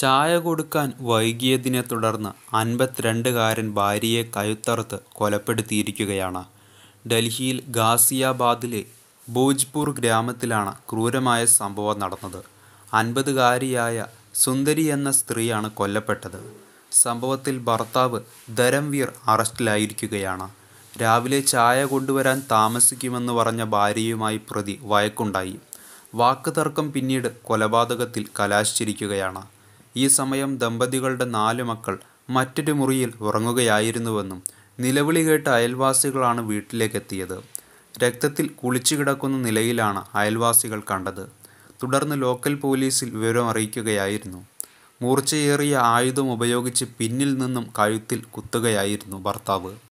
ചായ കൊടുക്കാൻ വൈകിയതിനെ തുടർന്ന് അൻപത്തിരണ്ടുകാരൻ ഭാര്യയെ കയുത്തറുത്ത് കൊലപ്പെടുത്തിയിരിക്കുകയാണ് ഡൽഹിയിൽ ഗാസിയാബാദിലെ ഭോജ്പൂർ ഗ്രാമത്തിലാണ് ക്രൂരമായ സംഭവം നടന്നത് അൻപതുകാരിയായ സുന്ദരി എന്ന സ്ത്രീയാണ് കൊല്ലപ്പെട്ടത് സംഭവത്തിൽ ഭർത്താവ് ധരംവീർ അറസ്റ്റിലായിരിക്കുകയാണ് രാവിലെ ചായ കൊണ്ടുവരാൻ താമസിക്കുമെന്ന് പറഞ്ഞ ഭാര്യയുമായി പ്രതി വഴക്കുണ്ടായി വാക്കുതർക്കം പിന്നീട് കൊലപാതകത്തിൽ കലാശിച്ചിരിക്കുകയാണ് ഈ സമയം ദമ്പതികളുടെ നാല് മക്കൾ മറ്റൊരു മുറിയിൽ ഉറങ്ങുകയായിരുന്നുവെന്നും നിലവിളി കേട്ട അയൽവാസികളാണ് വീട്ടിലേക്കെത്തിയത് രക്തത്തിൽ കുളിച്ചു കിടക്കുന്ന നിലയിലാണ് അയൽവാസികൾ കണ്ടത് തുടർന്ന് ലോക്കൽ പോലീസിൽ വിവരം അറിയിക്കുകയായിരുന്നു മൂർച്ചയേറിയ ആയുധം ഉപയോഗിച്ച് പിന്നിൽ നിന്നും കഴുത്തിൽ കുത്തുകയായിരുന്നു ഭർത്താവ്